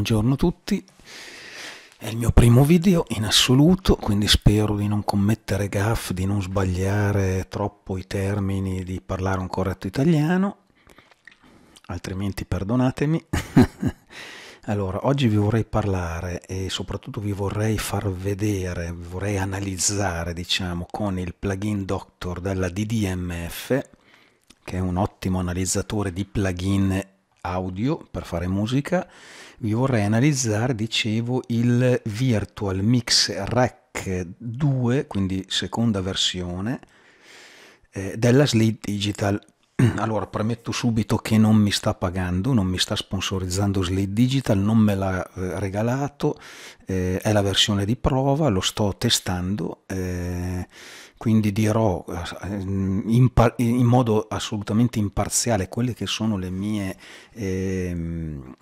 Buongiorno a tutti, è il mio primo video in assoluto, quindi spero di non commettere gaff, di non sbagliare troppo i termini, di parlare un corretto italiano, altrimenti perdonatemi. allora, oggi vi vorrei parlare e soprattutto vi vorrei far vedere, vi vorrei analizzare, diciamo, con il plugin Doctor della DDMF, che è un ottimo analizzatore di plugin audio, per fare musica, vi vorrei analizzare, dicevo, il Virtual Mix Rack 2, quindi seconda versione, eh, della Slate Digital. Allora, premetto subito che non mi sta pagando, non mi sta sponsorizzando Slate Digital, non me l'ha eh, regalato, eh, è la versione di prova, lo sto testando. Eh, quindi dirò eh, in, in, modo assolutamente imparziale quelle che sono le mie, ehm,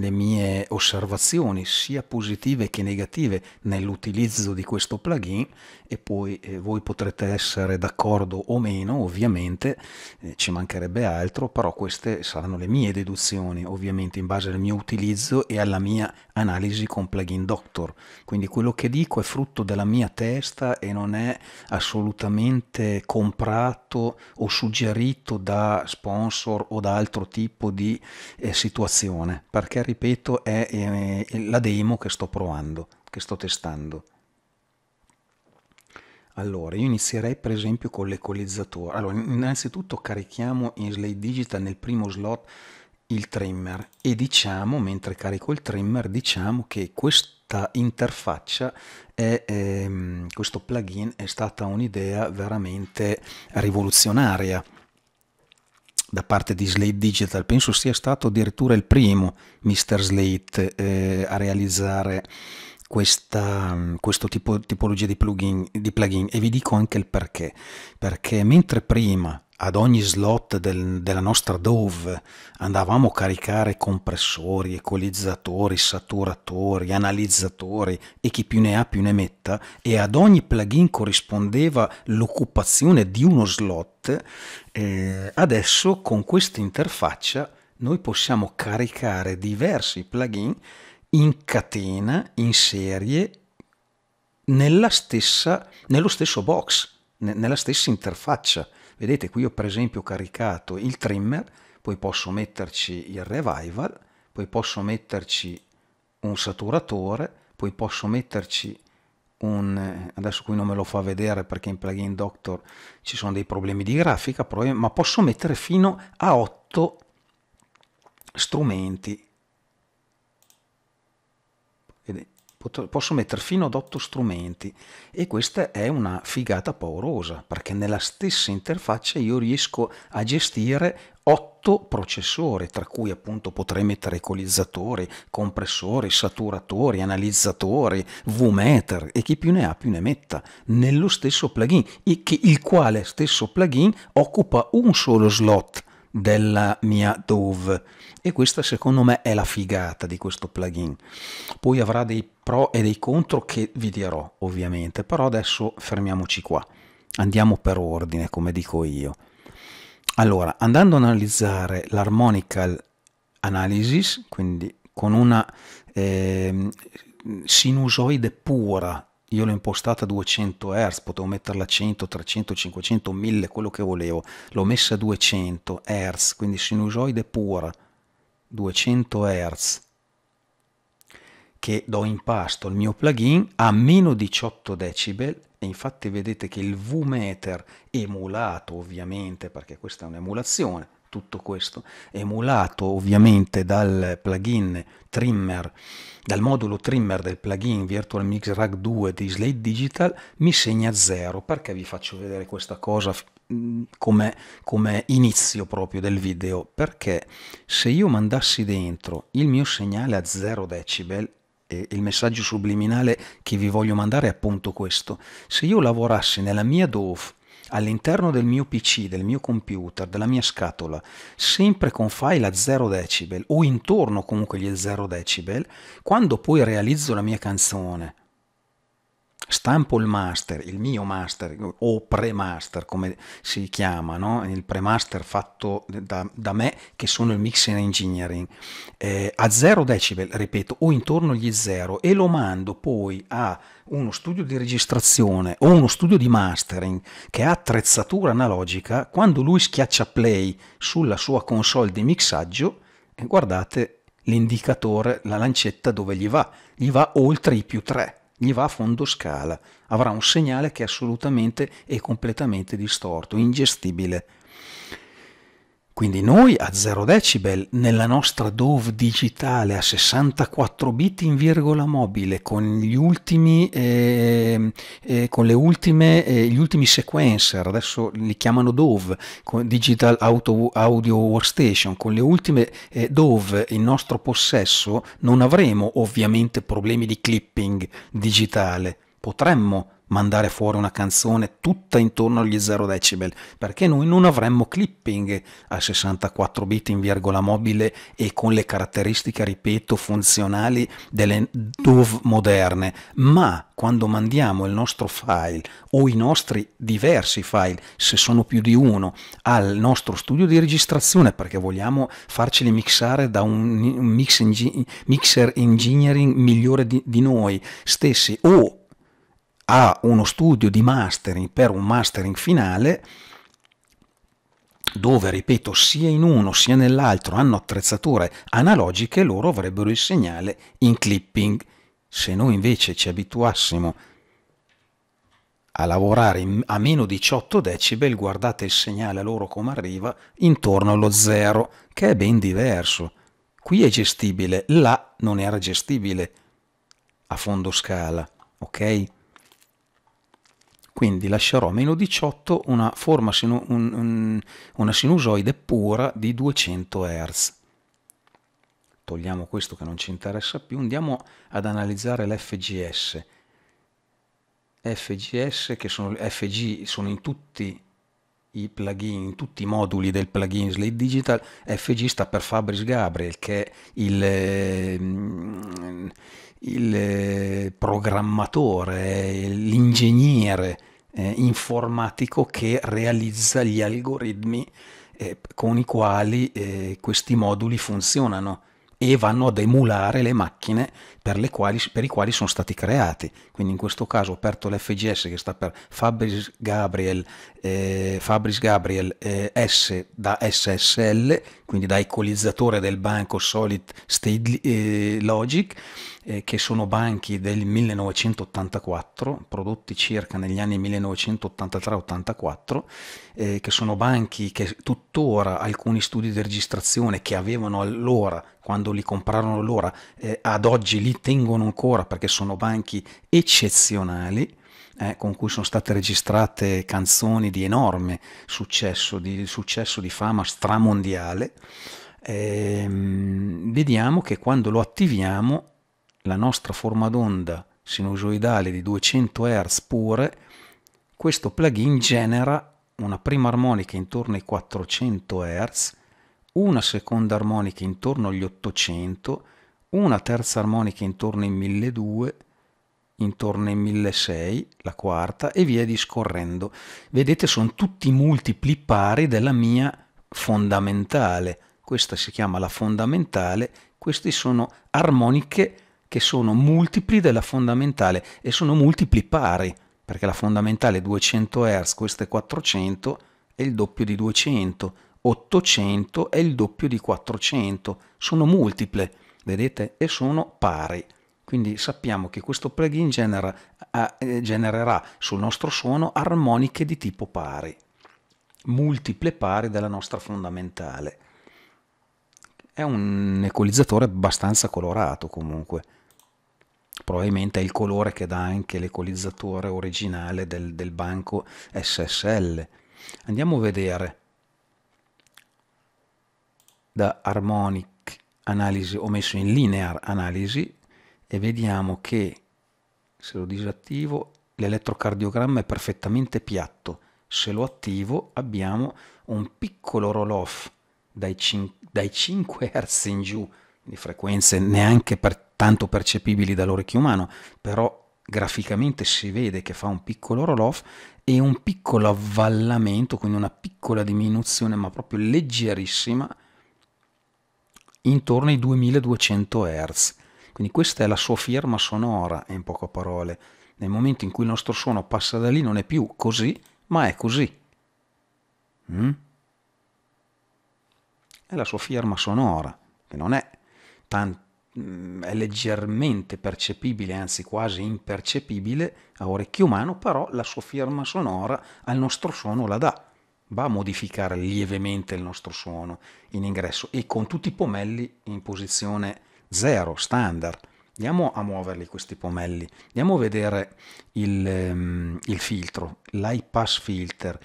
le mie osservazioni sia positive che negative nell'utilizzo di questo plugin e poi eh, voi potrete essere d'accordo o meno, ovviamente, eh, ci mancherebbe altro, però queste saranno le mie deduzioni, ovviamente in base al mio utilizzo e alla mia analisi con Plugin Doctor. Quindi quello che dico è frutto della mia testa e non è assolutamente comprato o suggerito da sponsor o da altro tipo di eh, situazione, perché ripeto è eh, la demo che sto provando, che sto testando. Allora, io inizierei per esempio con l'equalizzatore. Allora, innanzitutto carichiamo in Slate Digital nel primo slot il trimmer e diciamo, mentre carico il trimmer, diciamo che questa interfaccia, è, ehm, questo plugin è stata un'idea veramente rivoluzionaria da parte di Slate Digital, penso sia stato addirittura il primo Mr. Slate eh, a realizzare questa, questo tipo tipologia di plugin, di plugin e vi dico anche il perché. Perché mentre prima ad ogni slot del, della nostra Dove andavamo a caricare compressori, equalizzatori, saturatori, analizzatori e chi più ne ha più ne metta e ad ogni plugin corrispondeva l'occupazione di uno slot, eh, adesso con questa interfaccia noi possiamo caricare diversi plugin in catena, in serie, nella stessa, nello stesso box, nella stessa interfaccia. Vedete qui ho per esempio caricato il trimmer, poi posso metterci il revival, poi posso metterci un saturatore, poi posso metterci un... adesso qui non me lo fa vedere perché in plugin Doctor ci sono dei problemi di grafica, ma posso mettere fino a 8 strumenti posso mettere fino ad 8 strumenti e questa è una figata paurosa perché nella stessa interfaccia io riesco a gestire 8 processori, tra cui appunto potrei mettere equalizzatori, compressori, saturatori, analizzatori, V-meter e chi più ne ha più ne metta, nello stesso plugin, il quale stesso plugin occupa un solo slot della mia Dove e questa secondo me è la figata di questo plugin poi avrà dei pro e dei contro che vi dirò ovviamente però adesso fermiamoci qua andiamo per ordine come dico io allora andando ad analizzare l'harmonical analysis quindi con una eh, sinusoide pura io l'ho impostata a 200 Hz, potevo metterla a 100, 300, 500, 1000, quello che volevo. L'ho messa a 200 Hz, quindi sinusoide pura, 200 Hz, che do in pasto al mio plugin a meno 18 decibel e infatti vedete che il V-meter emulato ovviamente, perché questa è un'emulazione, tutto questo, emulato ovviamente dal plugin trimmer, dal modulo trimmer del plugin Virtual Mix Rack 2 di Slate Digital, mi segna 0. Perché vi faccio vedere questa cosa come, come inizio proprio del video? Perché se io mandassi dentro il mio segnale a 0 decibel, e il messaggio subliminale che vi voglio mandare è appunto questo. Se io lavorassi nella mia DOF all'interno del mio PC, del mio computer, della mia scatola, sempre con file a 0 decibel o intorno comunque agli 0 decibel, quando poi realizzo la mia canzone stampo il master, il mio master o pre-master come si chiama, no? il pre-master fatto da, da, me che sono il mixing engineering, eh, a 0 decibel, ripeto, o intorno agli 0 e lo mando poi a uno studio di registrazione o uno studio di mastering che ha attrezzatura analogica, quando lui schiaccia play sulla sua console di mixaggio, eh, guardate l'indicatore, la lancetta dove gli va, gli va oltre i più 3 gli va a fondo scala, avrà un segnale che è assolutamente e completamente distorto, ingestibile. Quindi noi a 0 decibel nella nostra Dove digitale a 64 bit in virgola mobile con, ultimi, eh, eh, con ultime, eh, gli ultimi sequencer, adesso li chiamano Dove, Digital Auto, Audio Workstation, con le ultime eh, Dove in nostro possesso non avremo ovviamente problemi di clipping digitale, potremmo mandare fuori una canzone tutta intorno agli 0 decibel, perché noi non avremmo clipping a 64 bit in virgola mobile e con le caratteristiche, ripeto, funzionali delle DOV moderne, ma quando mandiamo il nostro file o i nostri diversi file, se sono più di uno, al nostro studio di registrazione perché vogliamo farceli mixare da un mix engi- mixer engineering migliore di, di noi stessi o a uno studio di mastering per un mastering finale dove, ripeto, sia in uno sia nell'altro hanno attrezzature analogiche, loro avrebbero il segnale in clipping. Se noi invece ci abituassimo a lavorare a meno 18 decibel, guardate il segnale a loro come arriva, intorno allo zero, che è ben diverso. Qui è gestibile, là non era gestibile a fondo scala, ok? quindi lascerò meno 18 una, forma sinu- un, un, una sinusoide pura di 200 Hz. Togliamo questo che non ci interessa più, andiamo ad analizzare l'FGS. FGS che sono, FG sono in tutti i plugin, tutti i moduli del plugin Slate Digital, FG sta per Fabris Gabriel, che è il, ehm, il eh, programmatore, l'ingegnere eh, informatico che realizza gli algoritmi eh, con i quali eh, questi moduli funzionano e vanno ad emulare le macchine per, le quali, per i quali sono stati creati. Quindi in questo caso ho aperto l'FGS che sta per Fabris Gabriel, eh, Fabrice Gabriel eh, S da SSL, quindi da equalizzatore del banco Solid State eh, Logic eh, che sono banchi del 1984, prodotti circa negli anni 1983-84, eh, che sono banchi che tuttora alcuni studi di registrazione che avevano allora, quando li comprarono allora, eh, ad oggi li tengono ancora perché sono banchi eccezionali. Eh, con cui sono state registrate canzoni di enorme successo, di successo di fama stramondiale. Eh, vediamo che quando lo attiviamo la nostra forma d'onda sinusoidale di 200 Hz pure, questo plugin genera una prima armonica intorno ai 400 Hz, una seconda armonica intorno agli 800, una terza armonica intorno ai 1200, intorno ai 1600, la quarta e via discorrendo. Vedete sono tutti multipli pari della mia fondamentale. Questa si chiama la fondamentale, queste sono armoniche che sono multipli della fondamentale e sono multipli pari, perché la fondamentale 200 Hz, questa è 400, è il doppio di 200, 800 è il doppio di 400, sono multiple, vedete? E sono pari. Quindi sappiamo che questo plugin genera, eh, genererà sul nostro suono armoniche di tipo pari, multiple pari della nostra fondamentale. È un equalizzatore abbastanza colorato comunque probabilmente è il colore che dà anche l'equalizzatore originale del, del banco SSL. Andiamo a vedere da Harmonic Analysis, ho messo in Linear Analysis e vediamo che se lo disattivo l'elettrocardiogramma è perfettamente piatto, se lo attivo abbiamo un piccolo roll off dai, 5 Hz in giù, di frequenze neanche per tanto percepibili dall'orecchio umano, però graficamente si vede che fa un piccolo roll off e un piccolo avvallamento, quindi una piccola diminuzione, ma proprio leggerissima, intorno ai 2200 Hz. Quindi questa è la sua firma sonora, in poche parole. Nel momento in cui il nostro suono passa da lì non è più così, ma è così. Mm? È la sua firma sonora, che non è tanto Mm, è leggermente percepibile, anzi quasi impercepibile a orecchio umano, però la sua firma sonora al nostro suono la dà, va a modificare lievemente il nostro suono in ingresso e con tutti i pomelli in posizione zero, standard. Andiamo a muoverli questi pomelli, andiamo a vedere il, ehm, il filtro, l'high pass filter.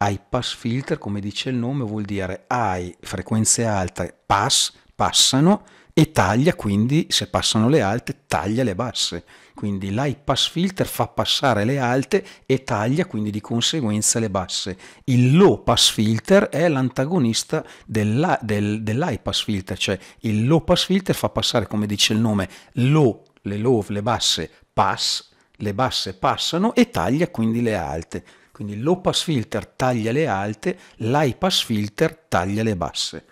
High pass filter, come dice il nome, vuol dire high, frequenze alte, pass, passano, e taglia quindi, se passano le alte, taglia le basse. Quindi l'high pass filter fa passare le alte e taglia quindi di conseguenza le basse. Il low pass filter è l'antagonista della, del, dell pass filter, cioè il low pass filter fa passare, come dice il nome, low, le low, le basse, pass, le basse passano e taglia quindi le alte. Quindi low pass filter taglia le alte, l'high pass filter taglia le basse.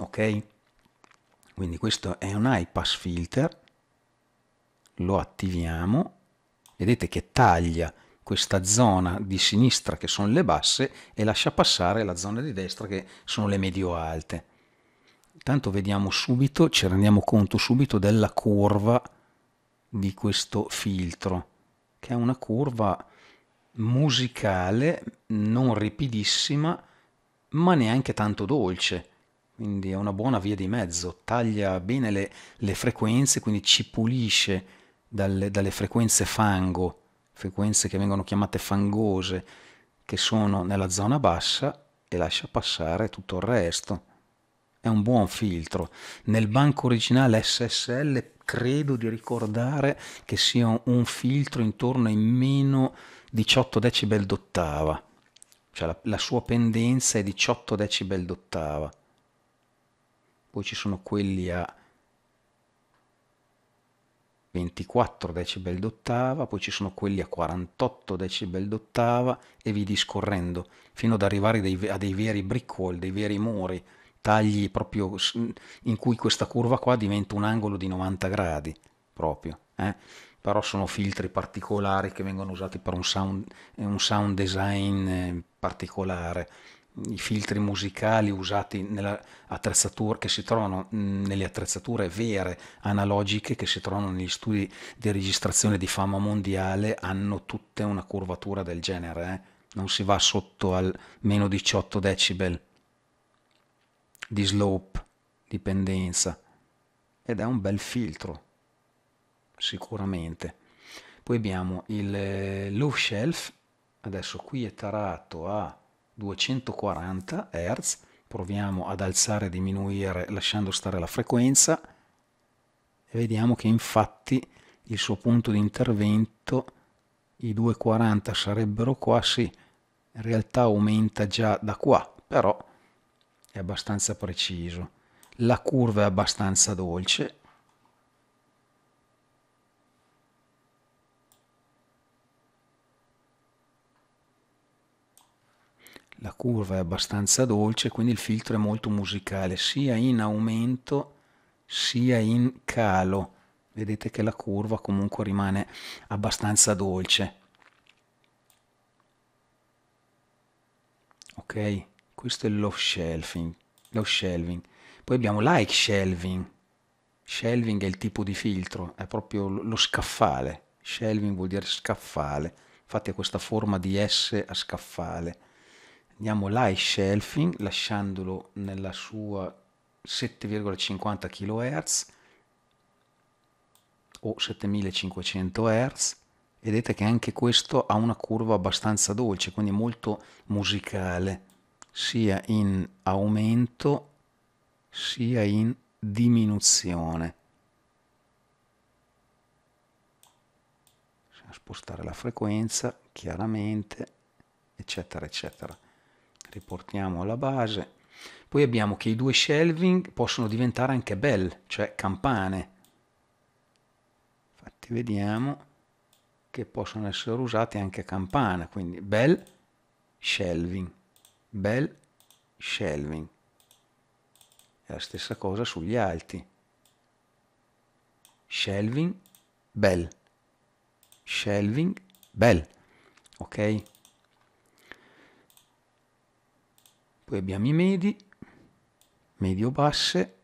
Ok? Quindi questo è un high pass filter, lo attiviamo, vedete che taglia questa zona di sinistra che sono le basse e lascia passare la zona di destra che sono le medio alte. Intanto vediamo subito, ci rendiamo conto subito della curva di questo filtro, che è una curva musicale non ripidissima ma neanche tanto dolce quindi è una buona via di mezzo, taglia bene le, le frequenze, quindi ci pulisce dalle, dalle, frequenze fango, frequenze che vengono chiamate fangose, che sono nella zona bassa e lascia passare tutto il resto. È un buon filtro. Nel banco originale SSL credo di ricordare che sia un, filtro intorno ai meno 18 decibel d'ottava, cioè la, la sua pendenza è 18 decibel d'ottava poi ci sono quelli a 24 decibel d'ottava, poi ci sono quelli a 48 decibel d'ottava e vi discorrendo, fino ad arrivare dei, a dei veri brick wall, dei veri muri, tagli proprio in cui questa curva qua diventa un angolo di 90 gradi, proprio. Eh? Però sono filtri particolari che vengono usati per un sound, un sound design eh, particolare i filtri musicali usati che si trovano mm, nelle attrezzature vere, analogiche che si trovano negli studi di registrazione di fama mondiale hanno tutte una curvatura del genere, eh? non si va sotto al meno 18 decibel di slope, di pendenza ed è un bel filtro sicuramente. Poi abbiamo il eh, low shelf, adesso qui è tarato a 240 Hz, proviamo ad alzare e diminuire lasciando stare la frequenza e vediamo che infatti il suo punto di intervento i 240 sarebbero qua, sì, in realtà aumenta già da qua, però è abbastanza preciso. La curva è abbastanza dolce, la curva è abbastanza dolce, quindi il filtro è molto musicale, sia in aumento sia in calo. Vedete che la curva comunque rimane abbastanza dolce. Ok, questo è lo shelving. Lo shelving. Poi abbiamo like shelving. Shelving è il tipo di filtro, è proprio lo scaffale. Shelving vuol dire scaffale. Infatti ha questa forma di S a scaffale. Andiamo là shelfing, lasciandolo nella sua 7,50 kHz o 7500 Hz. Vedete che anche questo ha una curva abbastanza dolce, quindi molto musicale, sia in aumento sia in diminuzione. spostare la frequenza chiaramente, eccetera, eccetera riportiamo alla base. Poi abbiamo che i due shelving possono diventare anche bell, cioè campane. Infatti vediamo che possono essere usate anche campane, quindi bell shelving, bell shelving. È la stessa cosa sugli alti. Shelving, bell. Shelving, bell. Ok? poi abbiamo i medi, medio basse,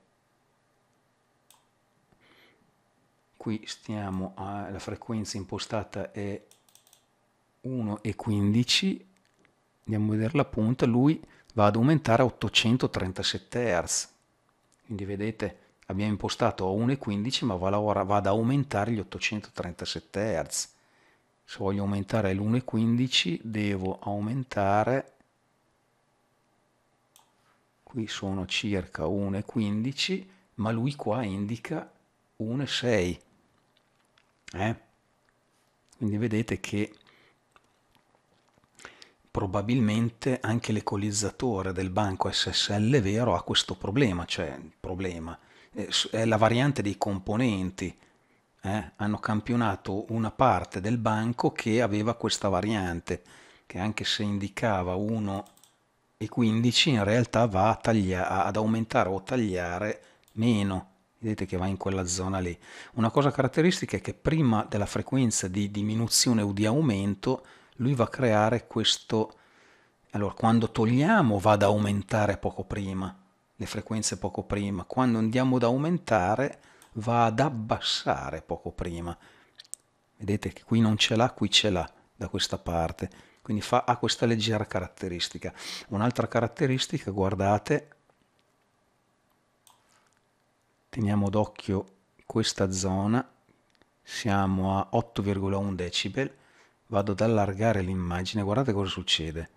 qui stiamo a, la frequenza impostata è 1,15, andiamo a vedere la punta, lui va ad aumentare a 837 Hz, quindi vedete abbiamo impostato a 1,15 ma va, lavora, va ad aumentare gli 837 Hz, se voglio aumentare l'1,15 devo aumentare qui sono circa 1,15, ma lui qua indica 1,6. Eh? Quindi vedete che probabilmente anche l'equalizzatore del banco SSL vero ha questo problema, cioè problema, è la variante dei componenti. Eh? Hanno campionato una parte del banco che aveva questa variante, che anche se indicava 1 e 15 in realtà va taglia- ad aumentare o tagliare meno. Vedete che va in quella zona lì. Una cosa caratteristica è che prima della frequenza di diminuzione o di aumento, lui va a creare questo... Allora, quando togliamo va ad aumentare poco prima, le frequenze poco prima. Quando andiamo ad aumentare va ad abbassare poco prima. Vedete che qui non ce l'ha, qui ce l'ha da questa parte quindi fa, ha questa leggera caratteristica. Un'altra caratteristica, guardate, teniamo d'occhio questa zona, siamo a 8,1 decibel, vado ad allargare l'immagine, guardate cosa succede.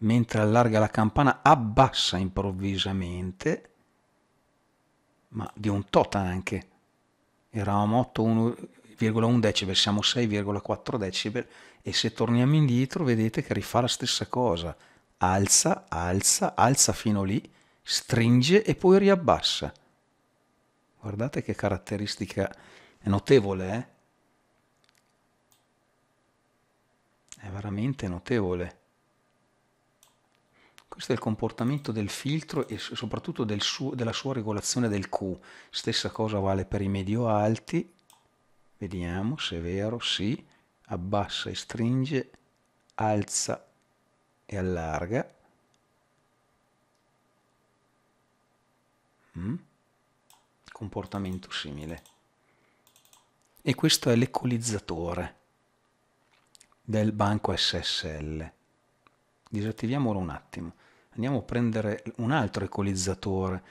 Mentre allarga la campana abbassa improvvisamente, ma di un tot anche, eravamo 8,1 6,1 decibel, siamo 6,4 decibel e se torniamo indietro vedete che rifà la stessa cosa, alza, alza, alza fino lì, stringe e poi riabbassa. Guardate che caratteristica è notevole, eh? È veramente notevole. Questo è il comportamento del filtro e soprattutto del suo, della sua regolazione del Q. Stessa cosa vale per i medio alti, Vediamo se è vero, sì. Abbassa e stringe, alza e allarga. Mm. Comportamento simile. E questo è l'equalizzatore del banco SSL. Disattiviamolo un attimo. Andiamo a prendere un altro equalizzatore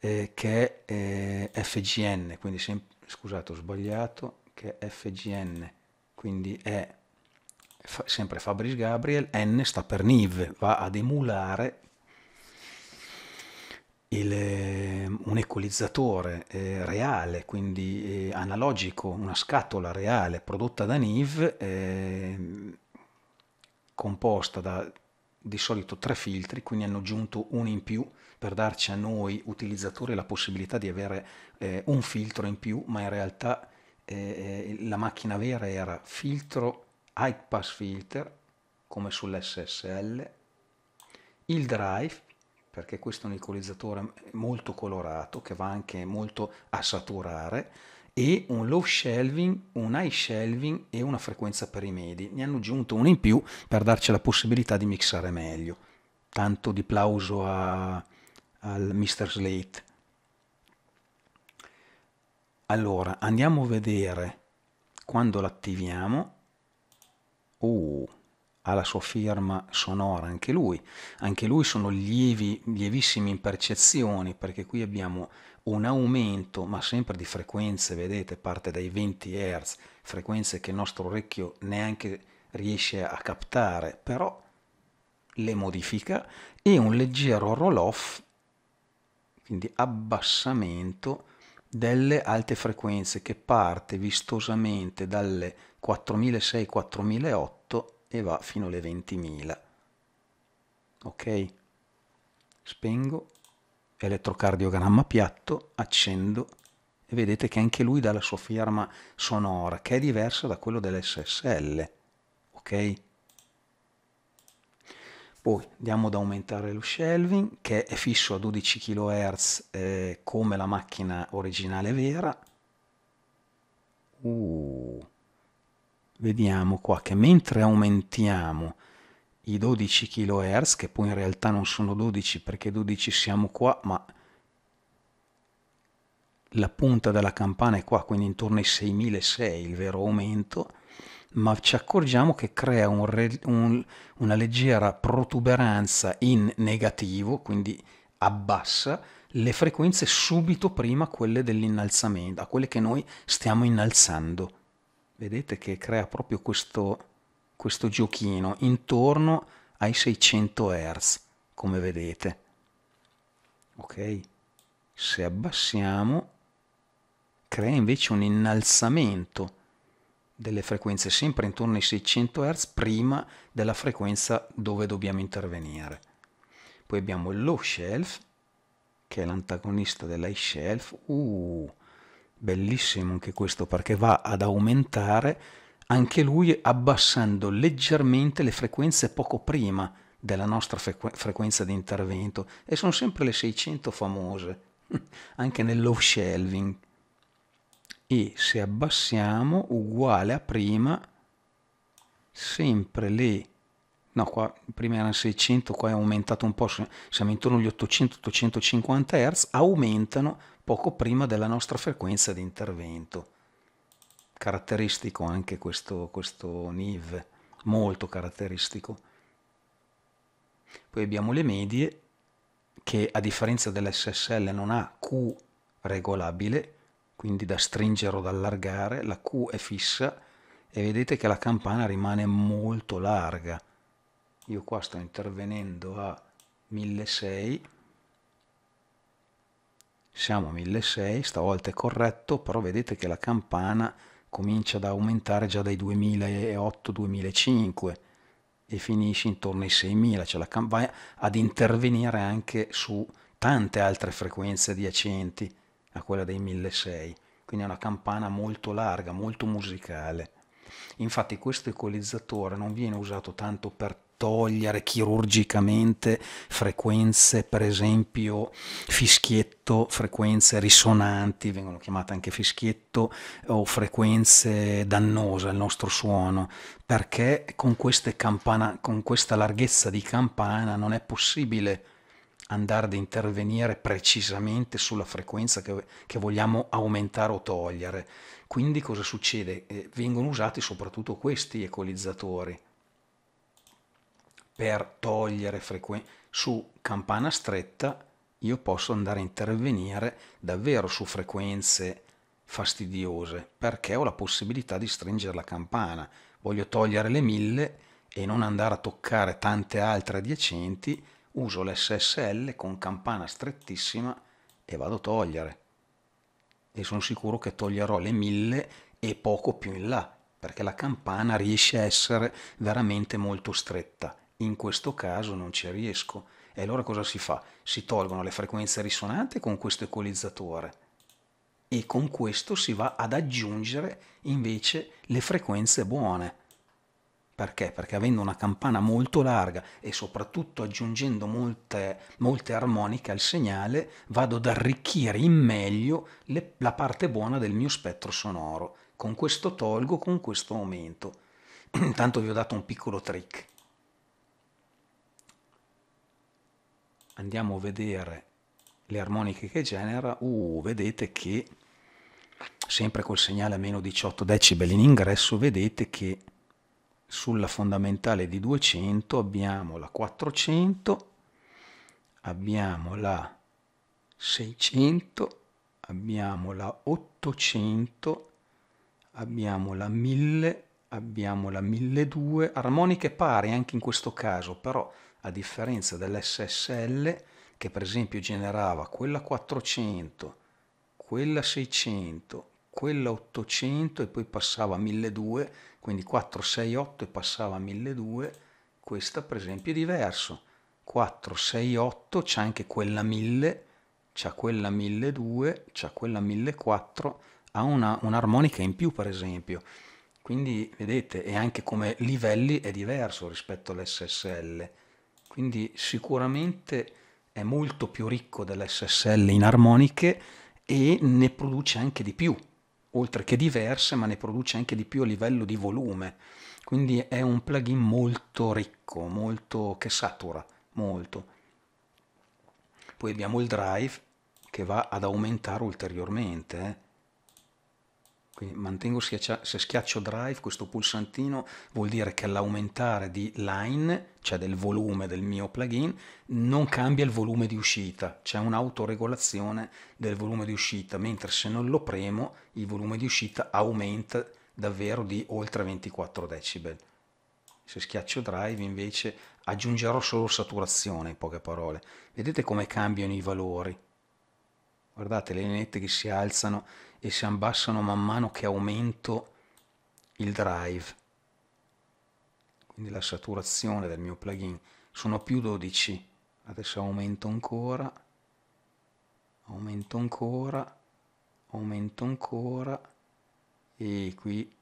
eh, che è eh, FGN, quindi scusate ho sbagliato, che è FGN, quindi è fa sempre Fabrice Gabriel, N sta per NIV, va ad emulare il, ehm, un equalizzatore eh, reale, quindi eh, analogico, una scatola reale prodotta da NIV, eh, composta da di solito tre filtri, quindi hanno aggiunto uno in più per darci a noi utilizzatori la possibilità di avere eh, un filtro in più, ma in realtà eh, la macchina vera era filtro high pass filter come sull'SSL, il drive perché questo è un equalizzatore molto colorato che va anche molto a saturare e un low shelving, un high shelving e una frequenza per i medi. Ne hanno aggiunto uno in più per darci la possibilità di mixare meglio. Tanto di plauso a, al Mr. Slate. Allora, andiamo a vedere quando l'attiviamo. Uh, ha la sua firma sonora anche lui. Anche lui sono lievi, lievissimi in percezioni, perché qui abbiamo un aumento, ma sempre di frequenze, vedete, parte dai 20 Hz, frequenze che il nostro orecchio neanche riesce a captare, però le modifica, e un leggero roll-off, quindi abbassamento delle alte frequenze che parte vistosamente dalle 4600-4800 e va fino alle 20.000. Ok? Spengo, elettrocardiogramma piatto, accendo e vedete che anche lui dà la sua firma sonora che è diversa da quella dell'SSL. Ok? Poi andiamo ad aumentare lo shelving che è fisso a 12 kHz eh, come la macchina originale vera. Uh, vediamo qua che mentre aumentiamo i 12 kHz, che poi in realtà non sono 12 perché 12 siamo qua, ma la punta della campana è qua, quindi intorno ai 6.600 il vero aumento, ma ci accorgiamo che crea un re, un, una leggera protuberanza in negativo, quindi abbassa le frequenze subito prima a quelle dell'innalzamento, a quelle che noi stiamo innalzando. Vedete che crea proprio questo, questo giochino intorno ai 600 Hz, come vedete. Ok? Se abbassiamo, crea invece un innalzamento delle frequenze sempre intorno ai 600 Hz prima della frequenza dove dobbiamo intervenire. Poi abbiamo il low shelf, che è l'antagonista dell'high shelf. Uh, bellissimo anche questo perché va ad aumentare anche lui abbassando leggermente le frequenze poco prima della nostra frequ frequenza di intervento e sono sempre le 600 famose, anche nel low shelving e se abbassiamo uguale a prima sempre le no qua prima erano 600 qua è aumentato un po' siamo intorno agli 800 850 Hz aumentano poco prima della nostra frequenza di intervento caratteristico anche questo, questo NIV molto caratteristico poi abbiamo le medie che a differenza dell'SSL non ha Q regolabile quindi da stringere o da allargare, la Q è fissa e vedete che la campana rimane molto larga. Io qua sto intervenendo a 1600, siamo a 1600, stavolta è corretto, però vedete che la campana comincia ad aumentare già dai 2008-2005 e finisce intorno ai 6000, cioè la campana va ad intervenire anche su tante altre frequenze adiacenti a quella dei 1006, quindi è una campana molto larga, molto musicale. Infatti questo equalizzatore non viene usato tanto per togliere chirurgicamente frequenze, per esempio fischietto, frequenze risonanti, vengono chiamate anche fischietto, o frequenze dannose al nostro suono, perché con, campana, con questa larghezza di campana non è possibile andare ad intervenire precisamente sulla frequenza che, che vogliamo aumentare o togliere. Quindi cosa succede? Eh, vengono usati soprattutto questi equalizzatori per togliere frequenza. Su campana stretta io posso andare a intervenire davvero su frequenze fastidiose perché ho la possibilità di stringere la campana. Voglio togliere le mille e non andare a toccare tante altre adiacenti uso l'SSL con campana strettissima e vado a togliere. E sono sicuro che toglierò le 1000 e poco più in là, perché la campana riesce a essere veramente molto stretta. In questo caso non ci riesco. E allora cosa si fa? Si tolgono le frequenze risonanti con questo equalizzatore e con questo si va ad aggiungere invece le frequenze buone perché? Perché avendo una campana molto larga e soprattutto aggiungendo molte, molte armoniche al segnale, vado ad arricchire in meglio le, la parte buona del mio spettro sonoro. Con questo tolgo, con questo aumento. Intanto vi ho dato un piccolo trick. Andiamo a vedere le armoniche che genera. Uh, vedete che sempre col segnale a meno 18 decibel in ingresso, vedete che sulla fondamentale di 200 abbiamo la 400, abbiamo la 600, abbiamo la 800, abbiamo la 1000, abbiamo la 1200, armoniche pari anche in questo caso, però a differenza dell'SSL che per esempio generava quella 400, quella 600, quella 800 e poi passava a 1200, quindi 468 e passava a 1200, questa per esempio è diverso, 468 c'è anche quella 1000, c'è quella 1200, c'è quella 1400, ha una, un'armonica in più per esempio, quindi vedete e anche come livelli è diverso rispetto all'SSL, quindi sicuramente è molto più ricco dell'SSL in armoniche e ne produce anche di più oltre che diverse, ma ne produce anche di più a livello di volume. Quindi è un plugin molto ricco, molto che satura molto. Poi abbiamo il drive che va ad aumentare ulteriormente. Eh quindi mantengo se schiaccio drive questo pulsantino vuol dire che all'aumentare di line cioè del volume del mio plugin non cambia il volume di uscita c'è un'autoregolazione del volume di uscita mentre se non lo premo il volume di uscita aumenta davvero di oltre 24 decibel se schiaccio drive invece aggiungerò solo saturazione in poche parole vedete come cambiano i valori guardate le lenette che si alzano e si abbassano man mano che aumento il drive, quindi la saturazione del mio plugin. Sono più 12, adesso aumento ancora, aumento ancora, aumento ancora e qui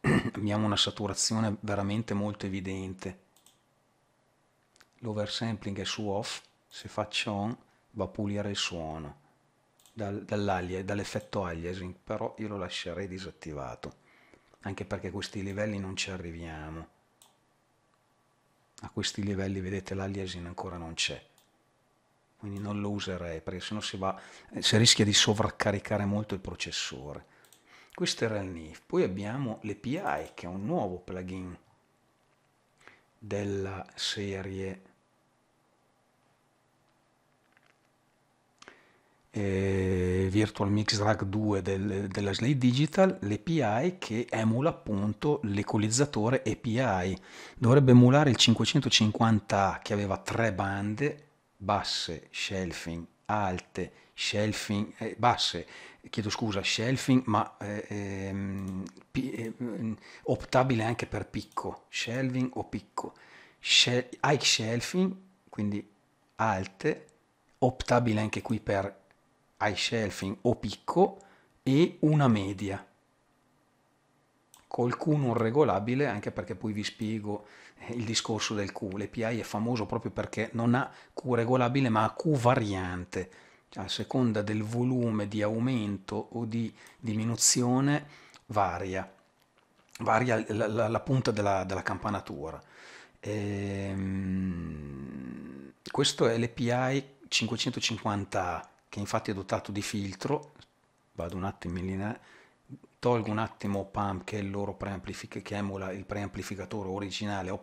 abbiamo una saturazione veramente molto evidente. L'oversampling è su off, se faccio on va a pulire il suono dal, dall'effetto aliasing, però io lo lascerei disattivato, anche perché a questi livelli non ci arriviamo. A questi livelli, vedete, l'aliasing ancora non c'è quindi non lo userei perché sennò si, va, eh, si rischia di sovraccaricare molto il processore. Questo era il NIF. Poi abbiamo l'API che è un nuovo plugin della serie eh, Virtual Mix Rag 2 del, della Slate Digital, l'API che emula appunto l'equalizzatore API. Dovrebbe emulare il 550A che aveva tre bande, basse, shelfing, alte, shelfing, eh, basse, chiedo scusa, shelfing, ma eh, ehm, ehm, optabile anche per picco, shelving o picco, high shelfing, quindi alte, optabile anche qui per high shelving o picco e una media. Col Q non regolabile, anche perché poi vi spiego il discorso del Q. L'API è famoso proprio perché non ha Q regolabile ma ha Q variante. Cioè, a seconda del volume di aumento o di diminuzione varia, varia la, la, la punta della, della campanatura. Ehm, questo è l'API 550A che infatti è dotato di filtro, vado un attimo in linea, tolgo un attimo pump che è il loro preamplificatore, che emula il preamplificatore originale o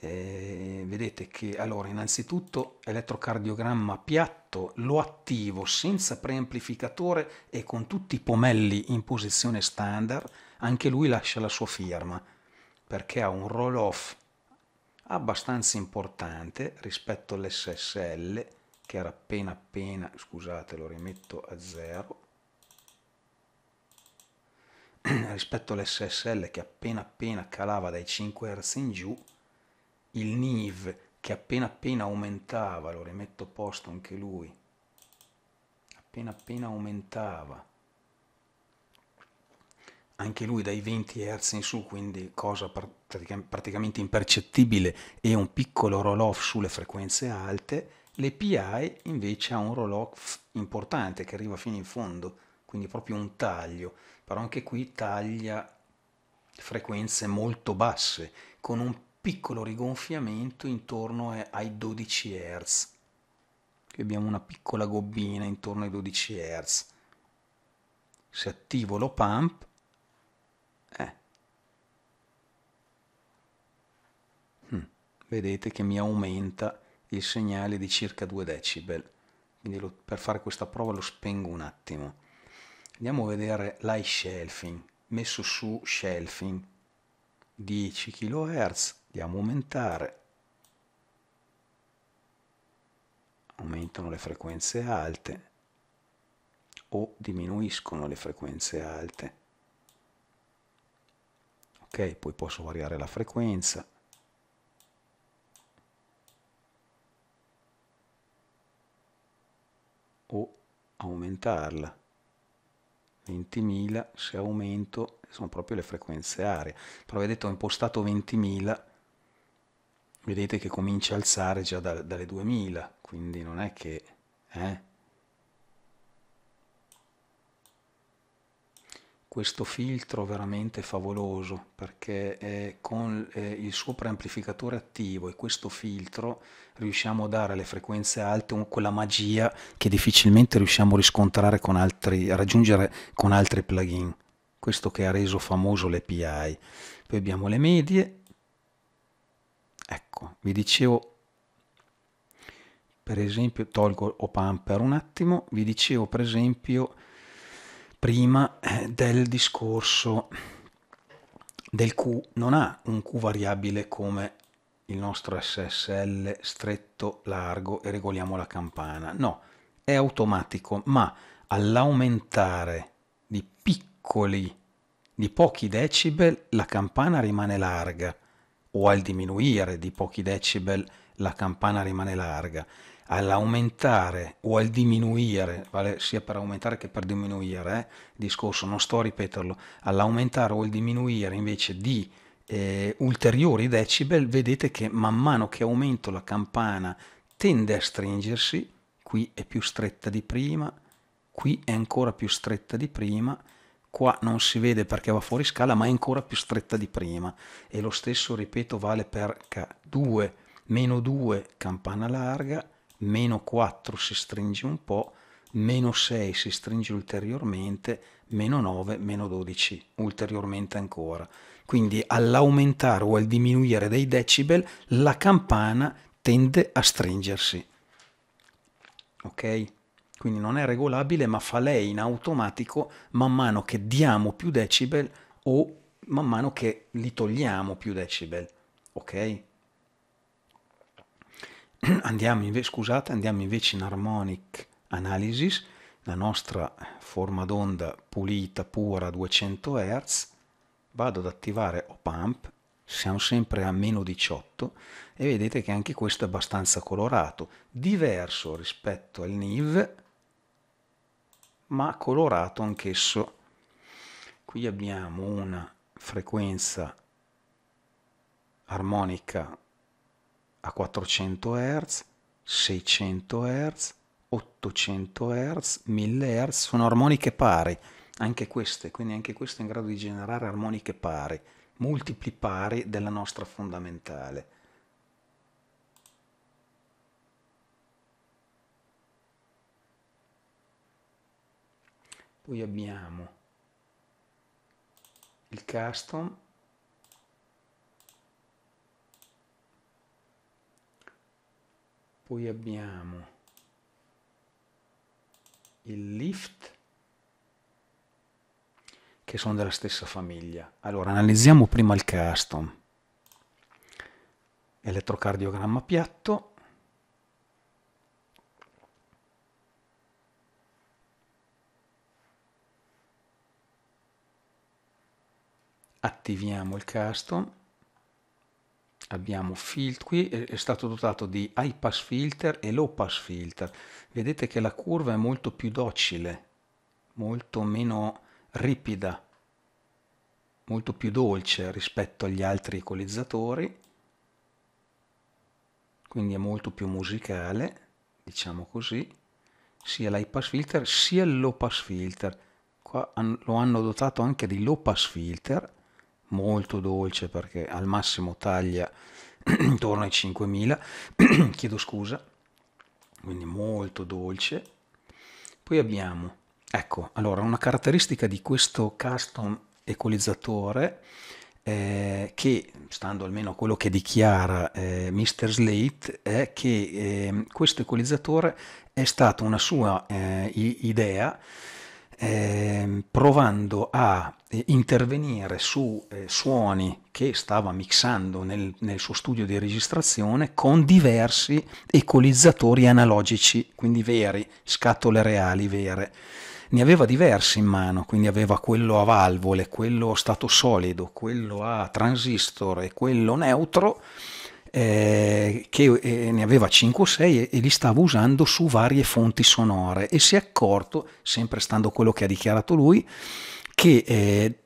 eh, vedete che allora innanzitutto elettrocardiogramma piatto lo attivo senza preamplificatore e con tutti i pomelli in posizione standard anche lui lascia la sua firma perché ha un roll off abbastanza importante rispetto all'SSL che era appena appena, scusate, lo rimetto a 0, rispetto all'SSL che appena appena calava dai 5 Hz in giù, il NIV che appena appena aumentava, lo rimetto a posto anche lui, appena appena aumentava, anche lui dai 20 Hz in su, quindi cosa praticamente impercettibile e un piccolo roll off sulle frequenze alte, L'API invece ha un roll-off importante che arriva fino in fondo, quindi proprio un taglio, però anche qui taglia frequenze molto basse, con un piccolo rigonfiamento intorno ai 12 Hz. Qui abbiamo una piccola gobbina intorno ai 12 Hz. Se attivo lo pump, eh. hm. vedete che mi aumenta il segnale di circa 2 decibel quindi lo, per fare questa prova lo spengo un attimo andiamo a vedere l'high shelfing messo su shelfing 10 kHz andiamo a aumentare aumentano le frequenze alte o diminuiscono le frequenze alte ok poi posso variare la frequenza o aumentarla. 20.000 se aumento sono proprio le frequenze aree però vedete ho impostato 20.000 vedete che comincia a alzare già da, dalle 2.000 quindi non è che eh? questo filtro veramente favoloso perché con il suo preamplificatore attivo e questo filtro riusciamo a dare alle frequenze alte quella magia che difficilmente riusciamo a riscontrare con altri, a raggiungere con altri plugin. Questo che ha reso famoso l'API. Poi abbiamo le medie. Ecco, vi dicevo per esempio, tolgo opam per un attimo, vi dicevo per esempio prima eh, del discorso del Q non ha un Q variabile come il nostro SSL stretto, largo e regoliamo la campana. No, è automatico, ma all'aumentare di piccoli, di pochi decibel, la campana rimane larga o al diminuire di pochi decibel la campana rimane larga all'aumentare o al diminuire, vale sia per aumentare che per diminuire, eh, discorso, non sto a ripeterlo, all'aumentare o al diminuire invece di eh, ulteriori decibel, vedete che man mano che aumento la campana tende a stringersi, qui è più stretta di prima, qui è ancora più stretta di prima, qua non si vede perché va fuori scala, ma è ancora più stretta di prima. E lo stesso, ripeto, vale per K2, meno 2 campana larga, meno 4 si stringe un po', meno 6 si stringe ulteriormente, meno 9, meno 12 ulteriormente ancora. Quindi all'aumentare o al diminuire dei decibel la campana tende a stringersi. Ok? Quindi non è regolabile, ma fa lei in automatico man mano che diamo più decibel o man mano che li togliamo più decibel. Ok? andiamo invece, scusate, andiamo invece in harmonic analysis, la nostra forma d'onda pulita, pura, 200 Hz, vado ad attivare op-amp, siamo sempre a meno 18 e vedete che anche questo è abbastanza colorato, diverso rispetto al NIV, ma colorato anch'esso. Qui abbiamo una frequenza armonica a 400 Hz, 600 Hz, 800 Hz, 1000 Hz, sono armoniche pari, anche queste, quindi anche questo è in grado di generare armoniche pari, multipli pari della nostra fondamentale. Poi abbiamo il custom poi abbiamo il lift che sono della stessa famiglia allora analizziamo prima il custom elettrocardiogramma piatto attiviamo il custom abbiamo field, qui è, è stato dotato di high pass filter e low pass filter. Vedete che la curva è molto più docile, molto meno ripida, molto più dolce rispetto agli altri equalizzatori, quindi è molto più musicale, diciamo così, sia l'high pass filter sia il low pass filter. Qua lo hanno dotato anche di low pass filter molto dolce perché al massimo taglia intorno ai 5.000, chiedo scusa, quindi molto dolce. Poi abbiamo, ecco, allora una caratteristica di questo custom equalizzatore eh, che, stando almeno a quello che dichiara eh, Mr. Slate, è che eh, questo equalizzatore è stata una sua eh, idea eh, provando a eh, intervenire su eh, suoni che stava mixando nel, nel, suo studio di registrazione con diversi ecolizzatori analogici, quindi veri, scatole reali vere. Ne aveva diversi in mano, quindi aveva quello a valvole, quello a stato solido, quello a transistor e quello neutro eh, che eh, ne aveva 5 o 6 e, e, li stava usando su varie fonti sonore e si è accorto, sempre stando quello che ha dichiarato lui, che eh,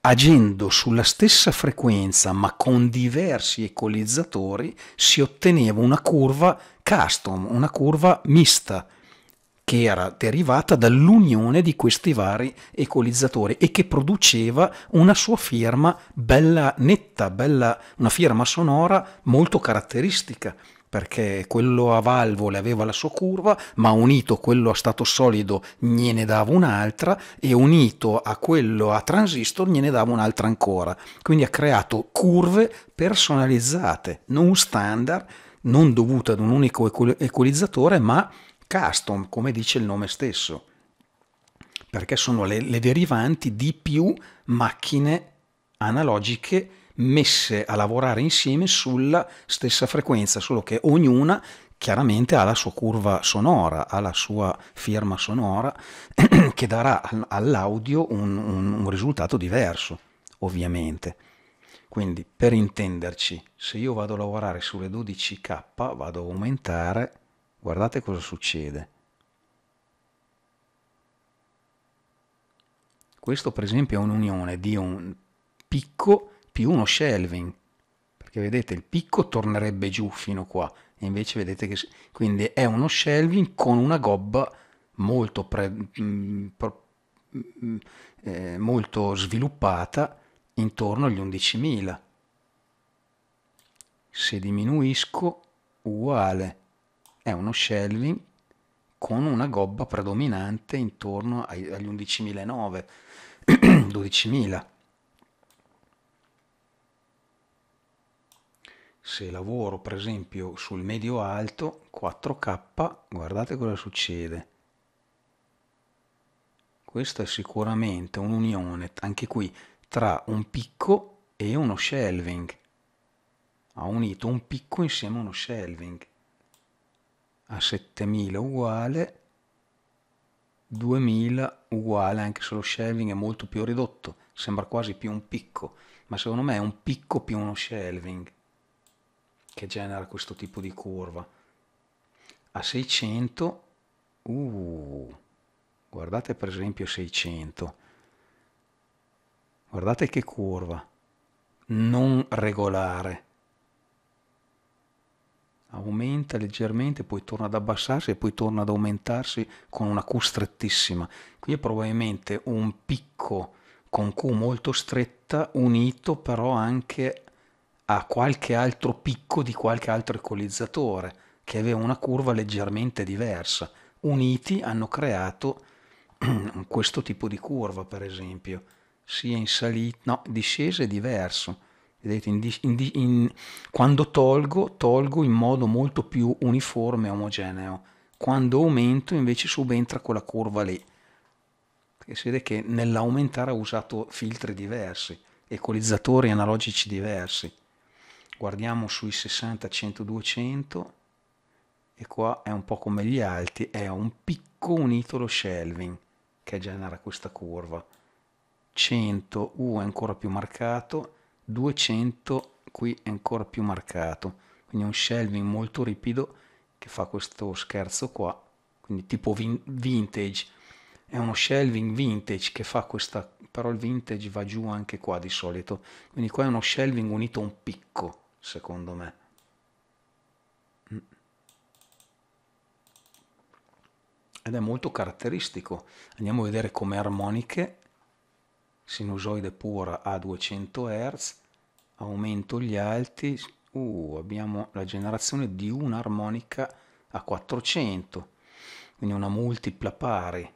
agendo sulla stessa frequenza ma con diversi equalizzatori si otteneva una curva custom, una curva mista che era derivata dall'unione di questi vari equalizzatori e che produceva una sua firma bella netta, bella, una firma sonora molto caratteristica perché quello a valvole aveva la sua curva, ma unito quello a stato solido gliene dava un'altra e unito a quello a transistor gliene dava un'altra ancora. Quindi ha creato curve personalizzate, non standard, non dovute ad un unico equalizzatore, ma custom, come dice il nome stesso, perché sono le, le derivanti di più macchine analogiche messe a lavorare insieme sulla stessa frequenza, solo che ognuna chiaramente ha la sua curva sonora, ha la sua firma sonora che darà all'audio un, un, un, risultato diverso, ovviamente. Quindi, per intenderci, se io vado a lavorare sulle 12K, vado a aumentare Guardate cosa succede. Questo per esempio è un'unione di un picco più uno shelving, perché vedete il picco tornerebbe giù fino qua, e invece vedete che quindi è uno shelving con una gobba molto, pre, mm, mm, eh, molto sviluppata intorno agli 11.000. Se diminuisco, uguale è uno shelving con una gobba predominante intorno ai, agli 11.900, 12.000. Se lavoro per esempio sul medio alto 4K, guardate cosa succede. Questa è sicuramente un'unione, anche qui, tra un picco e uno shelving. Ha unito un picco insieme a uno shelving a 7000 uguale, 2000 uguale, anche se lo shelving è molto più ridotto, sembra quasi più un picco, ma secondo me è un picco più uno shelving che genera questo tipo di curva. A 600, uh, guardate per esempio 600, guardate che curva, non regolare aumenta leggermente, poi torna ad abbassarsi e poi torna ad aumentarsi con una Q strettissima. Qui è probabilmente un picco con Q molto stretta unito però anche a qualche altro picco di qualche altro equalizzatore che aveva una curva leggermente diversa. Uniti hanno creato questo tipo di curva, per esempio, sia in salita, no, discesa è diverso Vedete, in, in, in, quando tolgo, tolgo in modo molto più uniforme e omogeneo. Quando aumento invece subentra quella curva lì. Perché si vede che nell'aumentare ho usato filtri diversi, equalizzatori analogici diversi. Guardiamo sui 60, 100, 200 e qua è un po' come gli alti, è un picco unito allo shelving che genera questa curva. 100, U è ancora più marcato, 200 qui è ancora più marcato quindi un shelving molto ripido che fa questo scherzo qua quindi tipo vin vintage è uno shelving vintage che fa questa però il vintage va giù anche qua di solito quindi qua è uno shelving unito a un picco secondo me mm. ed è molto caratteristico andiamo a vedere come armoniche sinusoide pura a 200 Hz, aumento gli alti, uh, abbiamo la generazione di un'armonica a 400, quindi una multipla pari.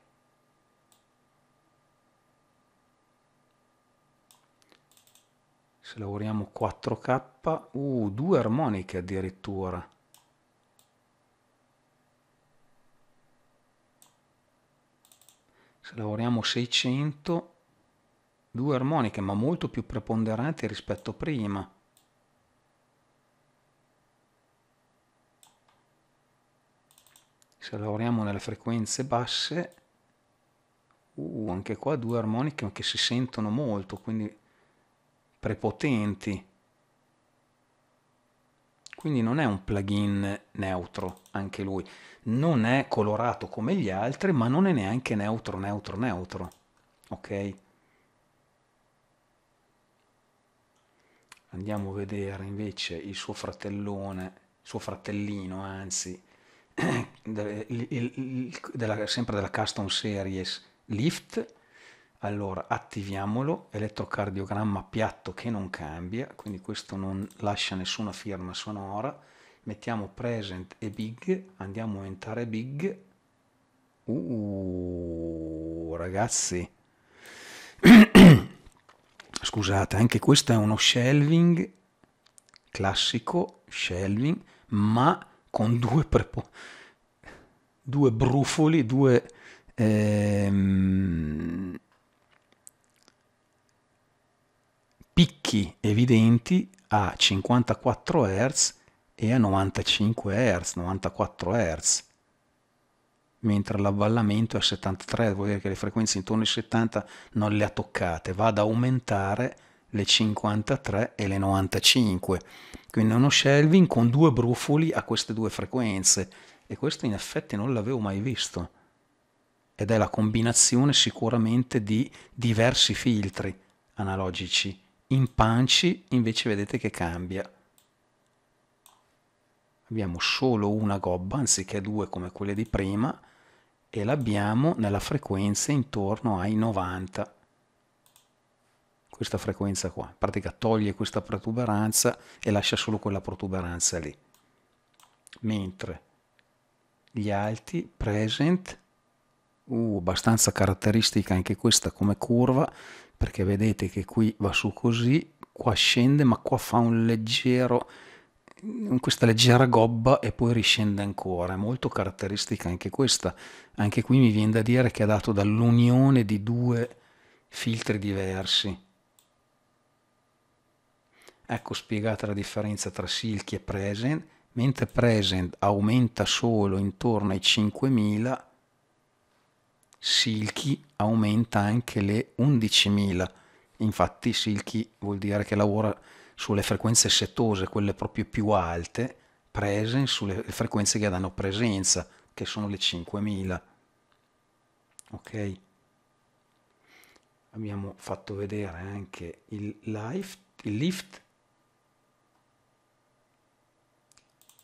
Se lavoriamo 4K, uh, due armoniche addirittura. Se lavoriamo 600, due armoniche, ma molto più preponderanti rispetto a prima. Se lavoriamo nelle frequenze basse, uh, anche qua due armoniche che si sentono molto, quindi prepotenti. Quindi non è un plugin neutro, anche lui. Non è colorato come gli altri, ma non è neanche neutro, neutro, neutro. Ok? andiamo a vedere invece il suo fratellone, suo fratellino anzi, della, sempre della Custom Series Lift, allora attiviamolo, elettrocardiogramma piatto che non cambia, quindi questo non lascia nessuna firma sonora, mettiamo present e big, andiamo a entrare big, uh ragazzi, scusate, anche questo è uno shelving classico, shelving, ma con due, prepo- due brufoli, due... Ehm, picchi evidenti a 54 Hz e a 95 Hz, 94 Hz mentre l'avvallamento è 73, vuol dire che le frequenze intorno ai 70 non le ha toccate, va ad aumentare le 53 e le 95. Quindi uno shelving con due brufoli a queste due frequenze e questo in effetti non l'avevo mai visto. Ed è la combinazione sicuramente di diversi filtri analogici. In panci invece vedete che cambia. Abbiamo solo una gobba anziché due come quelle di prima e l'abbiamo nella frequenza intorno ai 90 questa frequenza qua in pratica toglie questa protuberanza e lascia solo quella protuberanza lì mentre gli alti present uh, abbastanza caratteristica anche questa come curva perché vedete che qui va su così qua scende ma qua fa un leggero questa leggera gobba e poi riscende ancora, è molto caratteristica anche questa, anche qui mi viene da dire che è dato dall'unione di due filtri diversi. Ecco spiegata la differenza tra Silky e Present, mentre Present aumenta solo intorno ai 5000, Silky aumenta anche le 11000, infatti Silky vuol dire che lavora sulle frequenze setose, quelle proprio più alte, prese sulle frequenze che danno presenza, che sono le 5000. Ok? Abbiamo fatto vedere anche il, lift, il lift,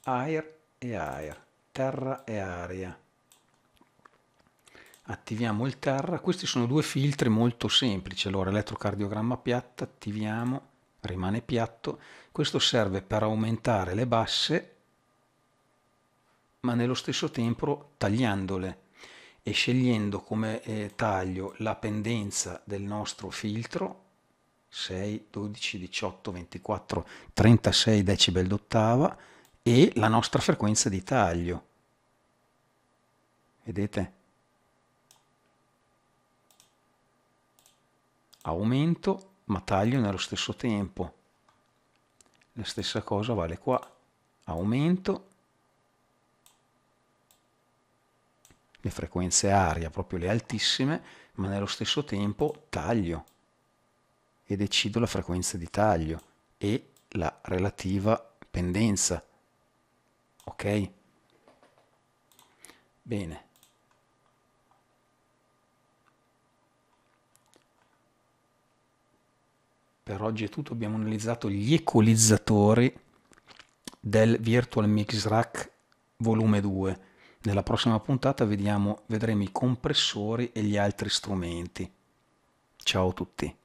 air e air, terra e aria. Attiviamo il terra, questi sono due filtri molto semplici, allora elettrocardiogramma piatto, attiviamo rimane piatto, questo serve per aumentare le basse ma nello stesso tempo tagliandole e scegliendo come eh, taglio la pendenza del nostro filtro 6, 12, 18, 24, 36 decibel d'ottava e la nostra frequenza di taglio. Vedete? Aumento ma taglio nello stesso tempo. La stessa cosa vale qua, aumento le frequenze aria, proprio le altissime, ma nello stesso tempo taglio e decido la frequenza di taglio e la relativa pendenza. Ok? Bene. per oggi è tutto, abbiamo analizzato gli equalizzatori del Virtual Mix Rack volume 2. Nella prossima puntata vediamo, vedremo i compressori e gli altri strumenti. Ciao a tutti!